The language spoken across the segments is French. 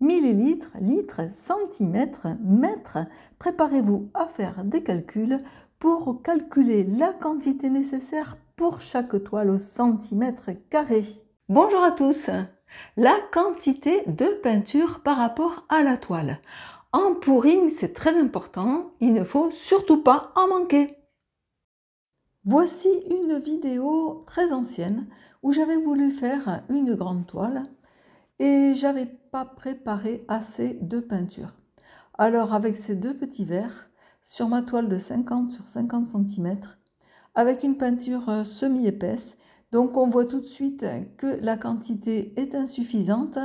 millilitres, litres, centimètres, mètres. Préparez-vous à faire des calculs pour calculer la quantité nécessaire pour chaque toile au centimètre carré. Bonjour à tous La quantité de peinture par rapport à la toile. En pouring, c'est très important, il ne faut surtout pas en manquer. Voici une vidéo très ancienne où j'avais voulu faire une grande toile et j'avais pas préparé assez de peinture. Alors avec ces deux petits verres, sur ma toile de 50 sur 50 cm, avec une peinture euh, semi-épaisse, donc on voit tout de suite que la quantité est insuffisante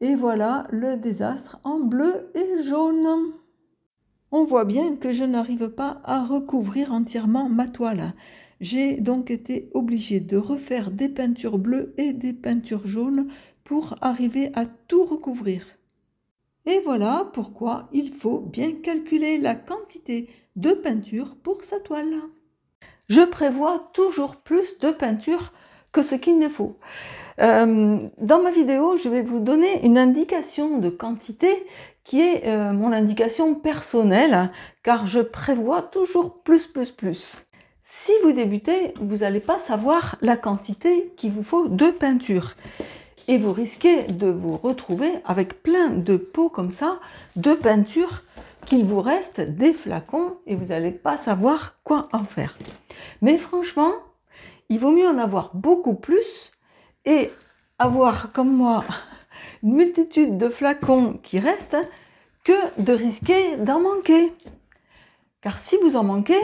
et voilà le désastre en bleu et jaune. On voit bien que je n'arrive pas à recouvrir entièrement ma toile. J'ai donc été obligée de refaire des peintures bleues et des peintures jaunes pour arriver à tout recouvrir. Et voilà pourquoi il faut bien calculer la quantité de peinture pour sa toile. Je prévois toujours plus de peinture que ce qu'il ne faut. Euh, dans ma vidéo, je vais vous donner une indication de quantité qui est euh, mon indication personnelle, car je prévois toujours plus, plus, plus. Si vous débutez, vous n'allez pas savoir la quantité qu'il vous faut de peinture et vous risquez de vous retrouver avec plein de pots comme ça, de peinture, qu'il vous reste des flacons et vous n'allez pas savoir quoi en faire. Mais franchement, il vaut mieux en avoir beaucoup plus et avoir comme moi une multitude de flacons qui restent que de risquer d'en manquer. Car si vous en manquez,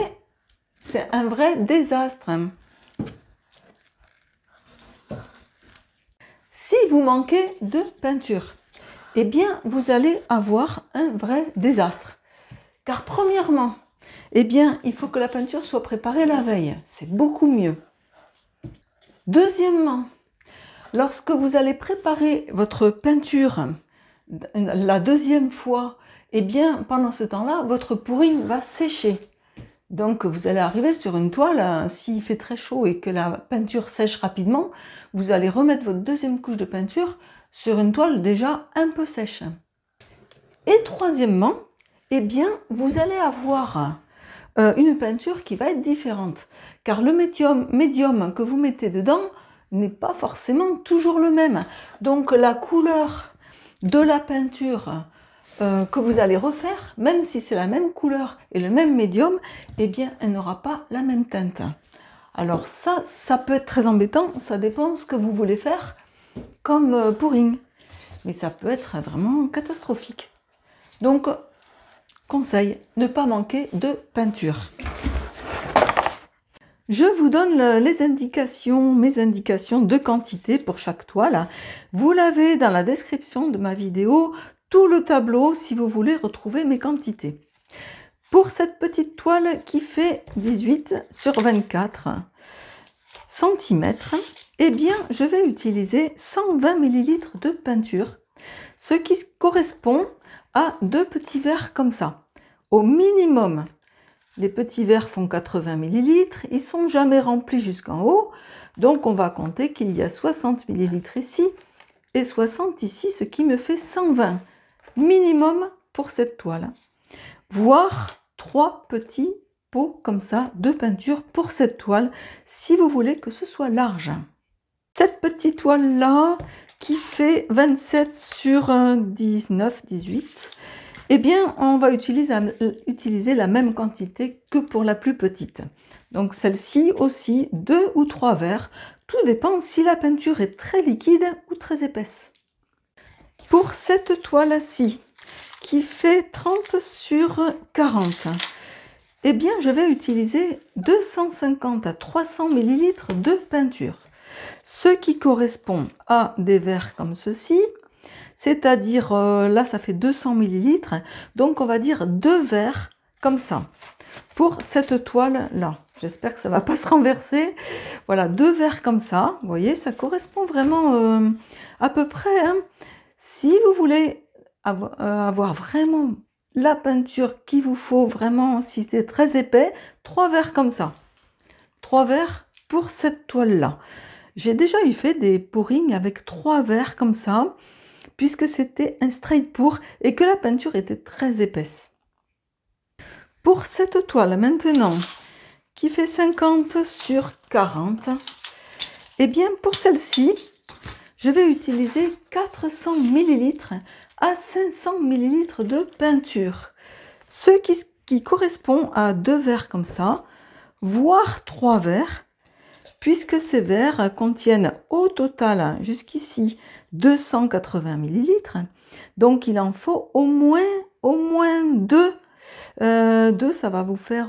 c'est un vrai désastre. Si vous manquez de peinture, eh bien, vous allez avoir un vrai désastre. Car premièrement, eh bien, il faut que la peinture soit préparée la veille. C'est beaucoup mieux. Deuxièmement, lorsque vous allez préparer votre peinture la deuxième fois, eh bien, pendant ce temps-là, votre pourri va sécher. Donc vous allez arriver sur une toile, hein, s'il fait très chaud et que la peinture sèche rapidement, vous allez remettre votre deuxième couche de peinture sur une toile déjà un peu sèche. Et troisièmement, eh bien, vous allez avoir euh, une peinture qui va être différente, car le médium, médium que vous mettez dedans n'est pas forcément toujours le même. Donc la couleur de la peinture euh, que vous allez refaire, même si c'est la même couleur et le même médium, eh bien, elle n'aura pas la même teinte. Alors ça, ça peut être très embêtant, ça dépend ce que vous voulez faire comme euh, pouring. Mais ça peut être vraiment catastrophique. Donc, conseil, ne pas manquer de peinture. Je vous donne les indications, mes indications de quantité pour chaque toile. Vous l'avez dans la description de ma vidéo tout le tableau si vous voulez retrouver mes quantités. Pour cette petite toile qui fait 18 sur 24 cm, eh bien, je vais utiliser 120 ml de peinture, ce qui correspond à deux petits verres comme ça, au minimum. Les petits verres font 80 ml, ils sont jamais remplis jusqu'en haut, donc on va compter qu'il y a 60 ml ici et 60 ici, ce qui me fait 120 minimum pour cette toile, voire trois petits pots comme ça de peinture pour cette toile si vous voulez que ce soit large. Cette petite toile là qui fait 27 sur 19, 18, eh bien on va utiliser, utiliser la même quantité que pour la plus petite. Donc celle-ci aussi, deux ou trois verres, tout dépend si la peinture est très liquide ou très épaisse pour cette toile-ci qui fait 30 sur 40. Eh bien, je vais utiliser 250 à 300 millilitres de peinture, ce qui correspond à des verres comme ceci, c'est-à-dire euh, là, ça fait 200 millilitres, donc on va dire deux verres comme ça pour cette toile-là. J'espère que ça va pas se renverser. Voilà, deux verres comme ça. Vous voyez, ça correspond vraiment euh, à peu près. Hein. Si vous voulez euh, avoir vraiment la peinture qu'il vous faut, vraiment, si c'est très épais, trois verres comme ça. Trois verres pour cette toile-là. J'ai déjà eu fait des pourrings avec trois verres comme ça, puisque c'était un straight pour et que la peinture était très épaisse. Pour cette toile maintenant, qui fait 50 sur 40, et eh bien pour celle-ci, je vais utiliser 400 ml à 500 ml de peinture. Ce qui, correspond à deux verres comme ça, voire trois verres, puisque ces verres contiennent au total hein, jusqu'ici 280 ml. Donc il en faut au moins, au moins deux. Euh, deux, ça va vous faire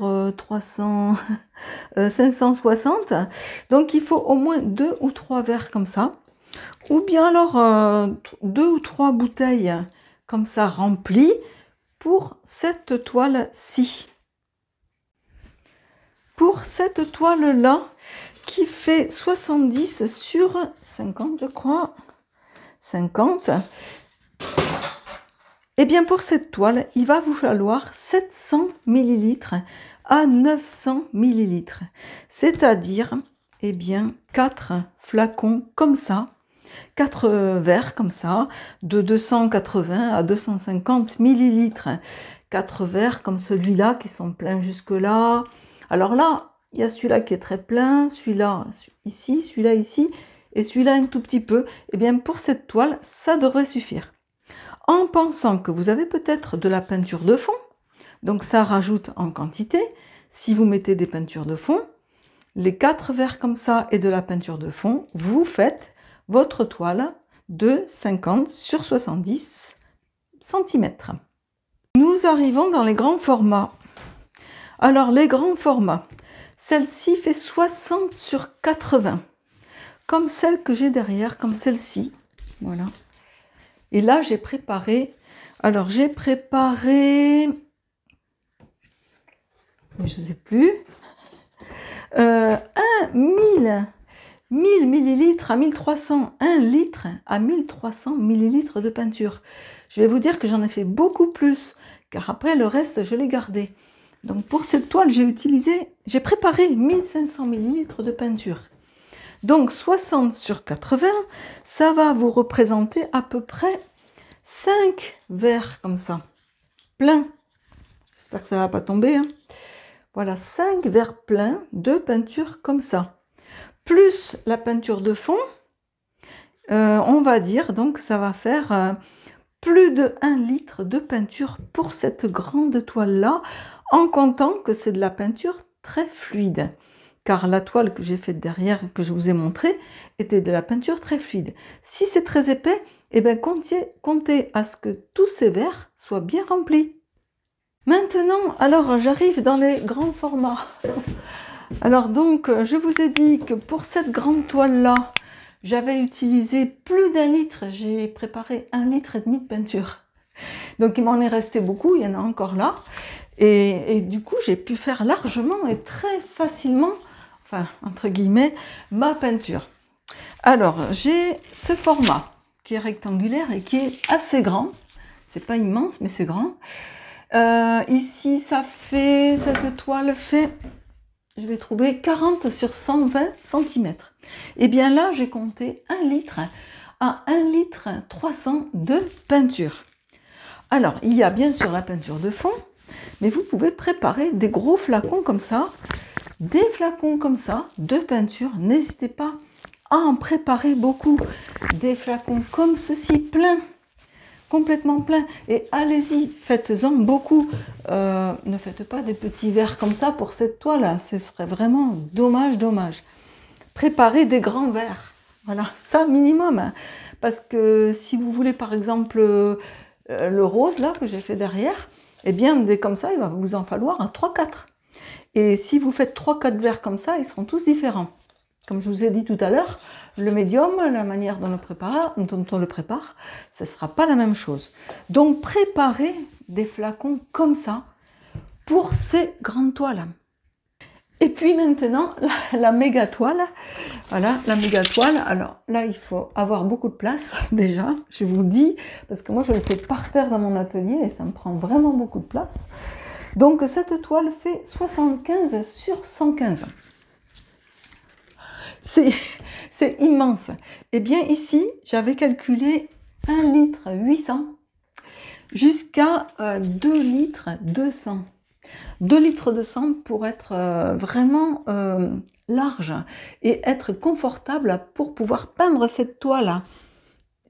560. Euh, euh, Donc il faut au moins deux ou trois verres comme ça. Ou bien alors euh, deux ou trois bouteilles comme ça remplies pour cette toile-ci. Pour cette toile-là, qui fait 70 sur 50, je crois, 50, et eh bien pour cette toile, il va vous falloir 700 millilitres à 900 millilitres, c'est-à-dire, eh bien, quatre flacons comme ça, quatre euh, verres comme ça, de 280 à 250 millilitres. Quatre verres comme celui-là qui sont pleins jusque-là. Alors là, il y a celui-là qui est très plein, celui-là ici, celui-là ici, et celui-là un tout petit peu. Et eh bien pour cette toile, ça devrait suffire. En pensant que vous avez peut-être de la peinture de fond, donc ça rajoute en quantité. Si vous mettez des peintures de fond, les quatre verres comme ça et de la peinture de fond, vous faites votre toile de 50 sur 70 cm. Nous arrivons dans les grands formats. Alors les grands formats, celle-ci fait 60 sur 80, comme celle que j'ai derrière, comme celle-ci. Voilà. Et là, j'ai préparé, alors j'ai préparé, je ne sais plus, euh, Un 1000 1000 millilitres à 1300, 1 litre à 1300 millilitres de peinture. Je vais vous dire que j'en ai fait beaucoup plus, car après le reste, je l'ai gardé. Donc pour cette toile, j'ai utilisé, j'ai préparé 1500 millilitres de peinture. Donc 60 sur 80, ça va vous représenter à peu près 5 verres comme ça, plein. J'espère que ça va pas tomber. Hein. Voilà, 5 verres pleins de peinture comme ça plus la peinture de fond, euh, on va dire donc ça va faire euh, plus de 1 litre de peinture pour cette grande toile-là, en comptant que c'est de la peinture très fluide. Car la toile que j'ai faite derrière, que je vous ai montrée, était de la peinture très fluide. Si c'est très épais, eh bien, comptez, comptez à ce que tous ces verres soient bien remplis. Maintenant, alors j'arrive dans les grands formats. Alors donc, euh, je vous ai dit que pour cette grande toile-là, j'avais utilisé plus d'un litre. J'ai préparé un litre et demi de peinture. Donc il m'en est resté beaucoup, il y en a encore là. Et, du coup, j'ai pu faire largement et très facilement, enfin, entre guillemets, ma peinture. Alors, j'ai ce format qui est rectangulaire et qui est assez grand. C'est pas immense, mais c'est grand. Euh, ici, ça fait, cette toile fait je vais trouver 40 sur 120 cm. Et bien là, j'ai compté 1 litre à 1 litre 300 de peinture. Alors, il y a bien sûr la peinture de fond, mais vous pouvez préparer des gros flacons comme ça, des flacons comme ça de peinture. N'hésitez pas à en préparer beaucoup. Des flacons comme ceci, pleins complètement plein. Et allez-y, faites-en beaucoup. Euh, ne faites pas des petits verres comme ça pour cette toile-là. Ce serait vraiment dommage, dommage. Préparez des grands verres. Voilà, ça minimum. Hein. Parce que si vous voulez, par exemple, euh, le rose, là, que j'ai fait derrière, eh bien, des comme ça, il va vous en falloir un 3-4. Et si vous faites 3-4 verres comme ça, ils seront tous différents. Comme je vous ai dit tout à l'heure, le médium, la manière dont, on le prépare, dont on le prépare, ce ne sera pas la même chose. Donc préparez des flacons comme ça pour ces grandes toiles. Et puis maintenant, la, méga toile. Voilà, la méga toile. Alors là, il faut avoir beaucoup de place déjà, je vous dis, parce que moi, je le fais par terre dans mon atelier et ça me prend vraiment beaucoup de place. Donc cette toile fait 75 sur 115. c'est immense. et eh bien ici, j'avais calculé 1 litre 800 jusqu'à 2 euh, litres 200. 2 litres de sang pour être euh, vraiment euh, large et être confortable pour pouvoir peindre cette toile-là.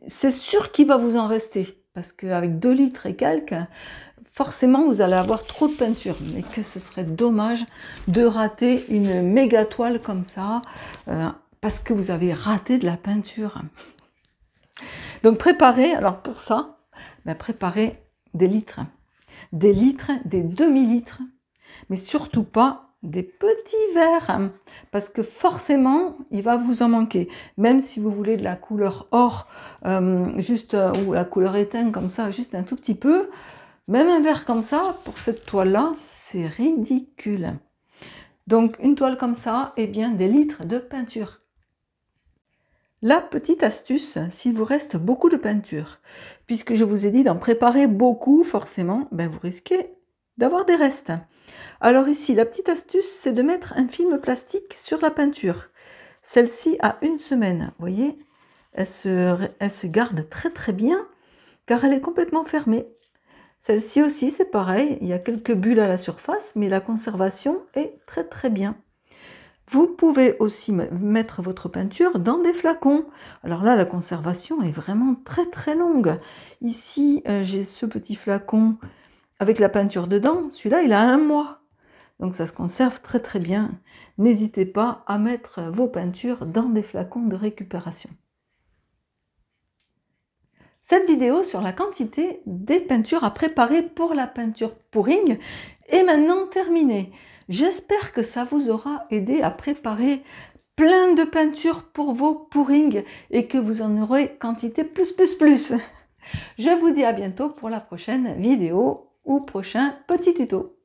C'est sûr qu'il va vous en rester parce qu'avec 2 litres et quelques, forcément vous allez avoir trop de peinture, mais que ce serait dommage de rater une méga toile comme ça, euh, parce que vous avez raté de la peinture. Donc préparez, alors pour ça, ben, préparez des litres, des litres, des demi-litres, mais surtout pas des petits verres, parce que forcément, il va vous en manquer. Même si vous voulez de la couleur or, euh, juste, euh, ou la couleur éteinte comme ça, juste un tout petit peu, même un verre comme ça, pour cette toile-là, c'est ridicule. Donc une toile comme ça, eh bien des litres de peinture. La petite astuce, s'il vous reste beaucoup de peinture, puisque je vous ai dit d'en préparer beaucoup, forcément, ben vous risquez d'avoir des restes. Alors ici, la petite astuce, c'est de mettre un film plastique sur la peinture. Celle-ci a une semaine, vous voyez, elle se, elle se garde très très bien, car elle est complètement fermée. Celle-ci aussi, c'est pareil, il y a quelques bulles à la surface, mais la conservation est très très bien. Vous pouvez aussi mettre votre peinture dans des flacons. Alors là, la conservation est vraiment très très longue. Ici, euh, j'ai ce petit flacon avec la peinture dedans. Celui-là, il a un mois. Donc ça se conserve très très bien. N'hésitez pas à mettre vos peintures dans des flacons de récupération cette vidéo sur la quantité des peintures à préparer pour la peinture pouring est maintenant terminée. J'espère que ça vous aura aidé à préparer plein de peintures pour vos pourings et que vous en aurez quantité plus plus plus. Je vous dis à bientôt pour la prochaine vidéo ou prochain petit tuto.